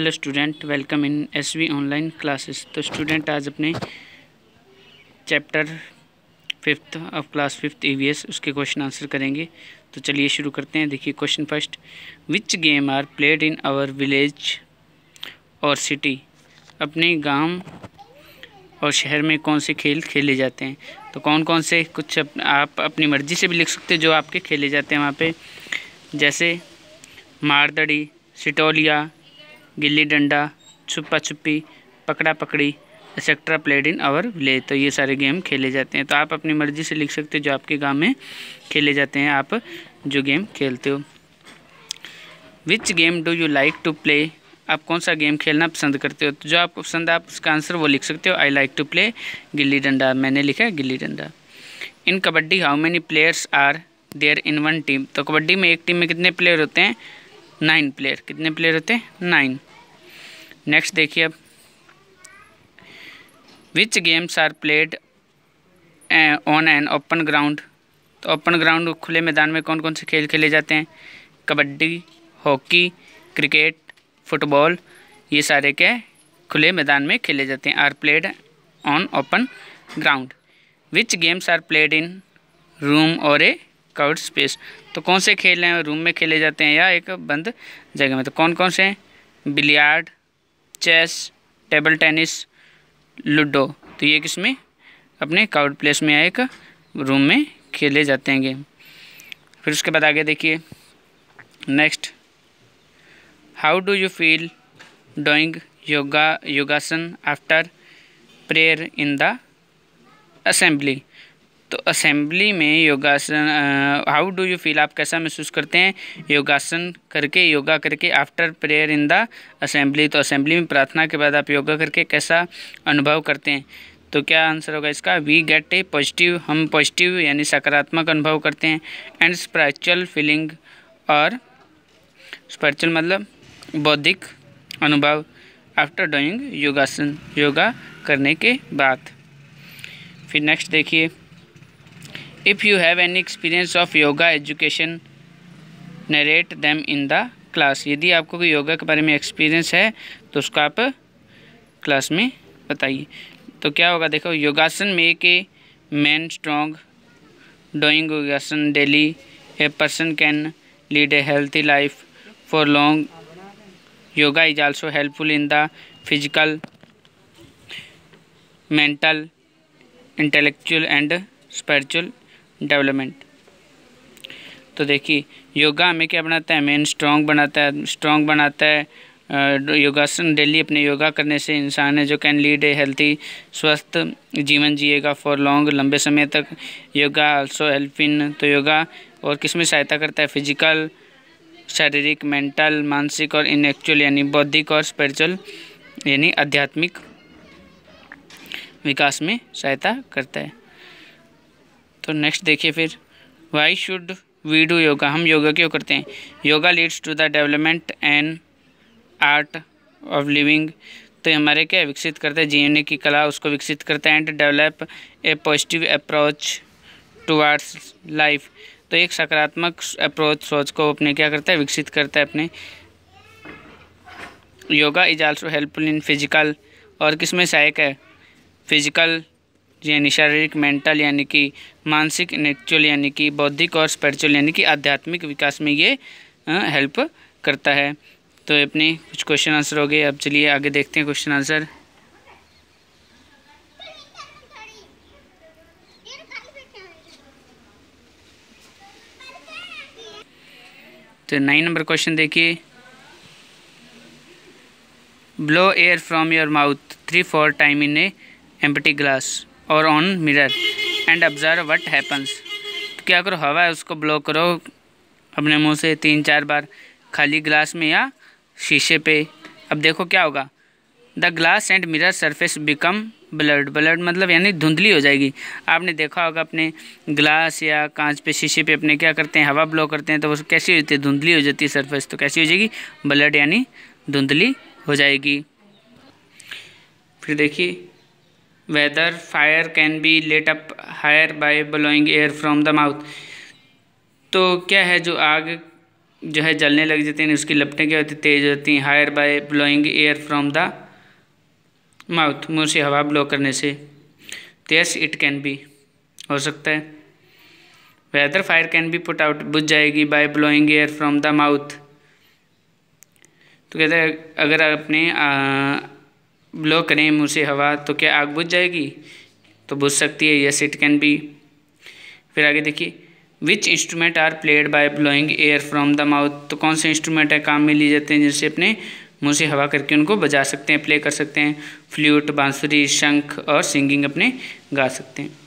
hello student welcome in S V online classes तो student आज अपने chapter fifth of class fifth E V S उसके question answer करेंगे तो चलिए शुरू करते हैं देखिए question first which game are played in our village और सिटी अपने गांव और शहर में कौन से खेल खेले जाते हैं तो कौन कौन से कुछ अप, आप अपनी मर्ज़ी से भी लिख सकते हैं जो आपके खेले जाते हैं वहाँ पर जैसे मारदड़ी सिटोलिया गिल्ली डंडा छुपा छुपी पकड़ा पकड़ी etcetera played in our village तो ये सारे गेम खेले जाते हैं तो आप अपनी मर्ज़ी से लिख सकते हो जो आपके गांव में खेले जाते हैं आप जो गेम खेलते हो which game do you like to play आप कौन सा गेम खेलना पसंद करते हो तो जो आपको पसंद है आप उसका आंसर वो लिख सकते हो आई लाइक टू प्ले गिल्ली डंडा मैंने लिखा है gilli danda in kabaddi how many players are there in one team तो कबड्डी में एक टीम में कितने प्लेयर होते हैं नाइन प्लेयर कितने प्लेयर होते हैं नाइन नेक्स्ट देखिए अब which games are played on an open ground तो ओपन ग्राउंड खुले मैदान में कौन कौन से खेल खेले जाते हैं कबड्डी हॉकी क्रिकेट फुटबॉल ये सारे के खुले मैदान में खेले जाते हैं are played on open ground which games are played in room or a covered space तो कौन से खेल हैं रूम में खेले जाते हैं या एक बंद जगह में तो कौन कौन से हैं billiard chess table tennis ludo तो ये किस में अपने काउट प्लेस में या एक रूम में खेले जाते हैं गेम फिर उसके बाद आगे देखिए next how do you feel doing yoga yogasana after prayer in the assembly तो असेंबली में योगासन हाउ डू यू फील आप कैसा महसूस करते हैं योगासन करके योगा करके after prayer in the assembly तो असेंबली में प्रार्थना के बाद आप योगा करके कैसा अनुभव करते हैं तो क्या आंसर होगा इसका वी गेट ए पॉजिटिव हम पॉजिटिव यानी सकारात्मक अनुभव करते हैं एंड स्परिचुअल फीलिंग और स्परिचुअल मतलब बौद्धिक अनुभव आफ्टर डूइंग योगासन योगा करने के बाद फिर नेक्स्ट देखिए if you have any experience of yoga education narrate them in the class यदि आपको कोई योगा के बारे में एक्सपीरियंस है तो उसका आप क्लास में बताइए तो क्या होगा देखो yogasana make a man strong doing yogasana daily a person can lead a healthy life for long yoga is also helpful in the physical mental intellectual and spiritual development तो देखिए योगा हमें क्या बनाता है मेन स्ट्रॉन्ग बनाता है स्ट्रॉन्ग बनाता है योगासन डेली अपने योगा करने से इंसान है जो कैन लीड ए हेल्थी स्वस्थ जीवन जिएगा फॉर लॉन्ग लंबे समय तक योगा आल्सो हेल्प इन तो योगा और किस में सहायता करता है फिजिकल शारीरिक मेंटल मानसिक और इनएक्चुअल यानी बौद्धिक और स्पिरिचुअल यानी आध्यात्मिक विकास में सहायता करता है तो नेक्स्ट देखिए फिर why should we do yoga हम योगा क्यों करते हैं yoga leads to the development and art of living तो हमारे क्या विकसित करते हैं जीने की कला उसको विकसित करते हैं and develop a positive approach towards life तो एक सकारात्मक अप्रोच सोच को अपने क्या करता है विकसित करता है अपने yoga is also helpful in physical और किस में सहायक है फिजिकल यानी शारीरिक मेंटल यानी कि मानसिक इंटेक्चुअल यानी कि बौद्धिक और स्पिरिचुअल यानी कि आध्यात्मिक विकास में ये हेल्प करता है तो अपने कुछ क्वेश्चन आंसर हो गए अब चलिए आगे देखते हैं क्वेश्चन आंसर तो नाइन नंबर क्वेश्चन देखिए blow air from your mouth three four time in a empty glass or on mirror and observe what happens तो क्या करो हवा है उसको ब्लॉक करो अपने मुंह से तीन चार बार खाली ग्लास में या शीशे पे अब देखो क्या होगा the glass and mirror surface become blurred blurred मतलब यानी धुंधली हो जाएगी आपने देखा होगा अपने ग्लास या कांच पे शीशे पे अपने क्या करते हैं हवा ब्लो करते हैं तो वो कैसी हो जाती है धुंधली हो जाती है सरफेस तो कैसी हो जाएगी ब्लर्ड यानी धुंधली हो जाएगी फिर देखिए whether fire can be lit up higher by blowing air from the mouth तो क्या है जो आग जो है जलने लग जाती है उसकी लपटें क्या होती तेज़ होती हैं higher by blowing air from the mouth मुंह से हवा ब्लो करने से यस इट कैन बी हो सकता है whether fire can be put out बुझ जाएगी by blowing air from the mouth तो कहते हैं अगर आपने ब्लो करें मुँह से हवा तो क्या आग बुझ जाएगी तो बुझ सकती है यस इट कैन बी फिर आगे देखिए which instrument are played by blowing air from the mouth तो कौन से इंस्ट्रूमेंट है काम में लिए जाते हैं जिससे अपने मुँह से हवा करके उनको बजा सकते हैं प्ले कर सकते हैं फ्लूट बांसुरी शंख और सिंगिंग अपने गा सकते हैं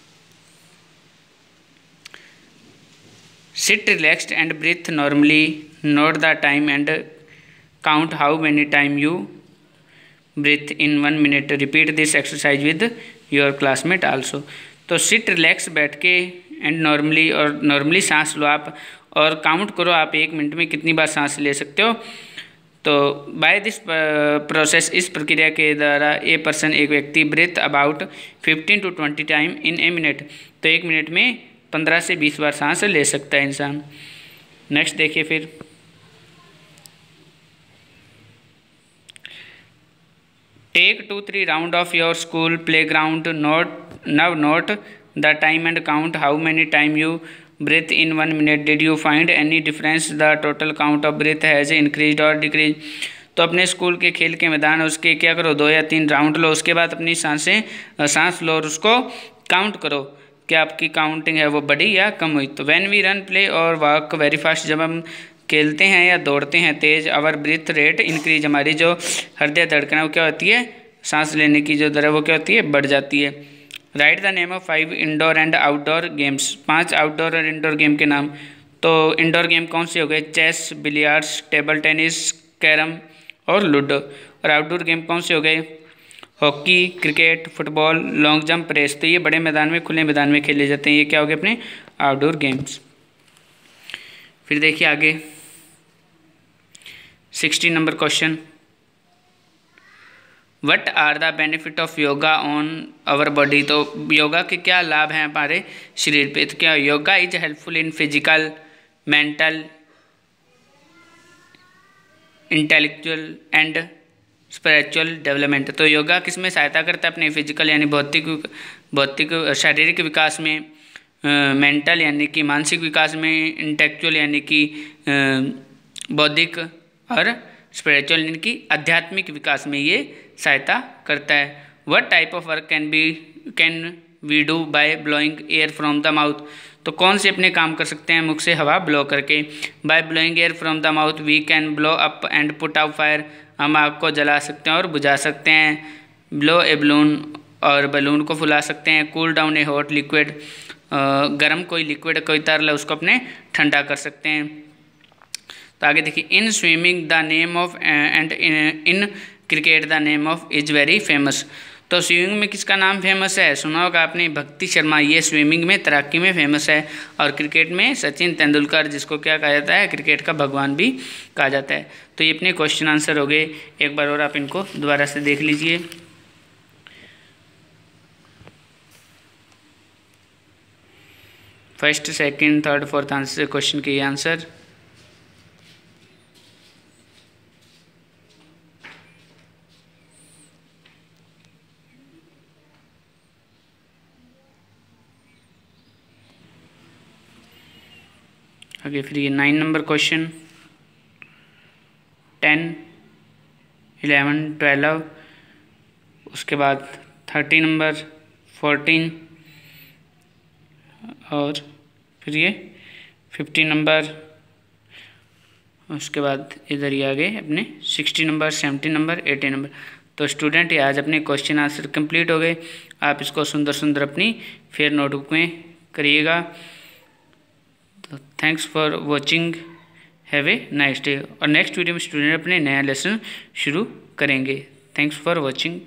sit relaxed and breathe normally note the time and count how many time you breathe in one minute repeat this exercise with your classmate also तो सिट रिलैक्स बैठ के एंड नॉर्मली और नॉर्मली सांस लो आप और काउंट करो आप एक मिनट में कितनी बार सांस ले सकते हो तो बाय दिस प्रोसेस इस प्रक्रिया के द्वारा ए पर्सन एक व्यक्ति breathe about fifteen to twenty time in a minute तो एक मिनट में पंद्रह से बीस बार सांस ले सकता है इंसान नेक्स्ट देखिए फिर take two three round of your school play ground note now note the time and count how many time you breathe in one minute did you find any difference the total count of breath has increase or decrease तो अपने school के खेल के मैदान उसके क्या करो दो या तीन राउंड लो उसके बाद अपनी सांसें सांस लो और उसको काउंट करो क्या आपकी काउंटिंग है वो बड़ी या कम हुई तो when we run play or walk very fast जब हम खेलते हैं या दौड़ते हैं तेज़ अवर ब्रीथ रेट इंक्रीज हमारी जो हृदय धड़कन वो क्या होती है सांस लेने की जो दर है वो क्या होती है बढ़ जाती है write the name of five indoor and outdoor games पांच आउटडोर और इंडोर गेम के नाम तो इंडोर गेम कौन से हो गए chess billiards table tennis carrom और लूडो और आउटडोर गेम कौन से हो गए hockey cricket football long jump race तो ये बड़े मैदान में खुले मैदान में खेले जाते हैं ये क्या हो गए अपने आउटडोर गेम्स फिर देखिए आगे sixteen number question what are the benefit of yoga on our body तो योगा के क्या लाभ हैं हमारे शरीर पे तो क्या yoga is helpful in physical mental intellectual and spiritual development तो योगा किस में सहायता करता है अपने फिजिकल यानी भौतिक भौतिक शारीरिक विकास में मेंटल यानी कि मानसिक विकास में इंटेलेक्चुअल यानी कि बौद्धिक और स्पिरिचुअल इनकी आध्यात्मिक विकास में ये सहायता करता है what type of work can be can we do by blowing air from the mouth तो कौन से अपने काम कर सकते हैं मुख से हवा ब्लो करके by blowing air from the mouth we can blow up and put out fire हम आग को जला सकते हैं और बुझा सकते हैं ब्लो ए बलून और बलून को फुला सकते हैं cool down a hot liquid गर्म कोई लिक्विड कोई तरल उसको अपने ठंडा कर सकते हैं तो आगे देखिए in swimming the name of and in cricket the name of is very famous तो स्विमिंग में किसका नाम फेमस है सुना होगा आपने भक्ति शर्मा ये स्विमिंग में तैराकी में फेमस है और क्रिकेट में सचिन तेंदुलकर जिसको क्या कहा जाता है क्रिकेट का भगवान भी कहा जाता है तो ये अपने क्वेश्चन आंसर हो गए एक बार और आप इनको दोबारा से देख लीजिए first second third fourth answer question के ये आंसर ओके फिर ये nine number question ten eleven twelve उसके बाद थर्टीन नंबर फोर्टीन और फिर ये फिफ्टी नंबर उसके बाद इधर ही आ गए अपने sixty number seventy number eighty number तो स्टूडेंट ये आज अपने क्वेश्चन आंसर कंप्लीट हो गए आप इसको सुंदर सुंदर अपनी फिर नोटबुक में करिएगा तो thanks for watching have a nice day और नेक्स्ट वीडियो में स्टूडेंट अपने नया लेसन शुरू करेंगे थैंक्स फॉर वॉचिंग